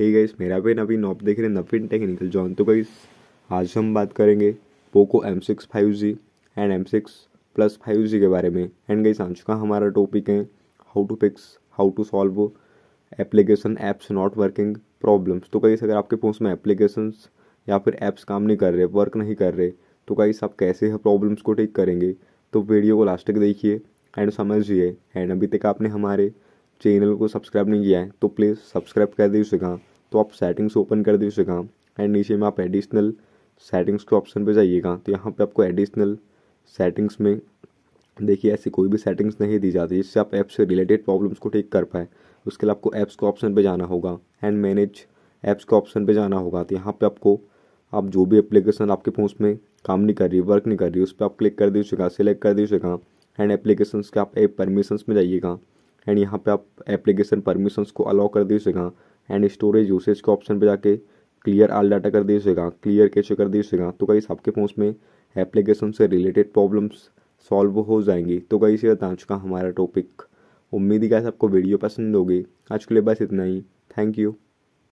हे guys मेरा पेन अभी नॉप देख रहे हैं नफिन टेक्निकल जॉन तो गाइस आज हम बात करेंगे Poco M six five G and M six plus five G के बारे में एंड गाइस आ चुका हमारा टॉपिक है how to fix how to solve application apps not working problems तो गाइस अगर आपके फोन में एप्लीकेशंस या फिर एप्स काम नहीं कर रहे वर्क नहीं कर रहे तो गाइस आप कैसे है प्रॉब्लम्स को ठीक करेंगे तो वीडियो को लास्ट तक देखिए एंड समझिए एंड अभी तक आपने हमारे चैनल को सब्सक्राइब नहीं किया है तो प्लीज़ सब्सक्राइब कर दीजिए कहाँ तो आप सेटिंग्स ओपन कर दीजिए कहाँ एंड नीचे में आप एडिशनल सेटिंग्स के ऑप्शन पर जाइएगा तो यहाँ पर आपको एडिशनल सेटिंग्स में देखिए ऐसी कोई भी सेटिंग्स नहीं दी जाती जिससे आप ऐप से रिलेटेड प्रॉब्लम्स को ठीक कर पाए उसके लिए आपको ऐप्स के ऑप्शन पे जाना होगा एंड मैनेज ऐप्स के ऑप्शन पे जाना होगा तो यहाँ पे आपको आप जो भी एप्लीकेशन आपके फ़ोन में काम नहीं कर रही वर्क नहीं कर रही उस पर आप क्लिक कर दीजिएगा सिलेक्ट कर दीजिएगा एंड एप्लीकेशन के आप ऐप परमिशंस में जाइएगा एंड यहाँ पे आप एप्लीकेशन परमिशंस को अलाउ कर दीजिएगा एंड स्टोरेज यूसेज के ऑप्शन पे जाके क्लियर आल डाटा कर दीजिएगा क्लियर कैसे कर दीजिएगा तो गाइस आपके फोन में एप्लीकेशन से रिलेटेड प्रॉब्लम्स सॉल्व हो जाएंगी तो कहीं से बता चुका हमारा टॉपिक उम्मीद ही गाइस आपको वीडियो पसंद होगी आज के लिए बस इतना ही थैंक यू